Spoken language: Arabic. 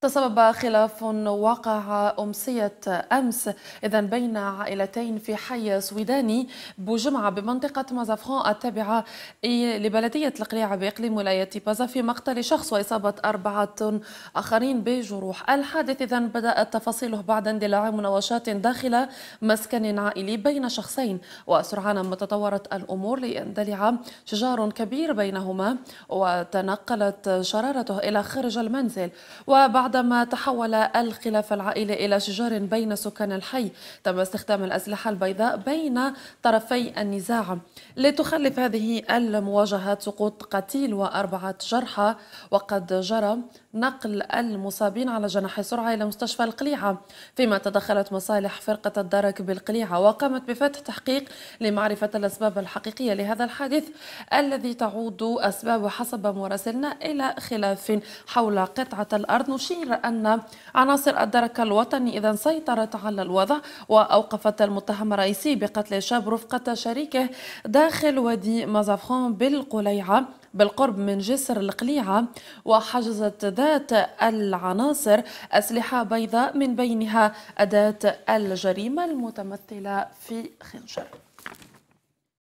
تسبب خلاف وقع أمسية أمس إذا بين عائلتين في حي سويداني بجمعة بمنطقة مازافران التابعة لبلدية القليعة بإقليم ولاية بازا في مقتل شخص وإصابة أربعة آخرين بجروح الحادث إذا بدأت تفاصيله بعد اندلاع مناوشات داخل مسكن عائلي بين شخصين وسرعان ما تطورت الأمور لاندلع شجار كبير بينهما وتنقلت شرارته إلى خارج المنزل وبعد بعدما تحول الخلاف العائلي إلى شجار بين سكان الحي تم استخدام الأسلحة البيضاء بين طرفي النزاع لتخلف هذه المواجهات سقوط قتيل وأربعة جرحى وقد جرى نقل المصابين على جناح سرعة إلى مستشفى القليعة فيما تدخلت مصالح فرقة الدرك بالقليعة وقامت بفتح تحقيق لمعرفة الأسباب الحقيقية لهذا الحادث الذي تعود أسبابه حسب مراسلنا إلى خلاف حول قطعة الأرض نشير أن عناصر الدرك الوطني إذا سيطرت على الوضع وأوقفت المتهم الرئيسي بقتل شاب رفقة شريكه داخل وادي مازافخون بالقليعة بالقرب من جسر القليعة وحجزت ذلك ذات العناصر أسلحة بيضاء من بينها أداة الجريمة المتمثلة في خنجر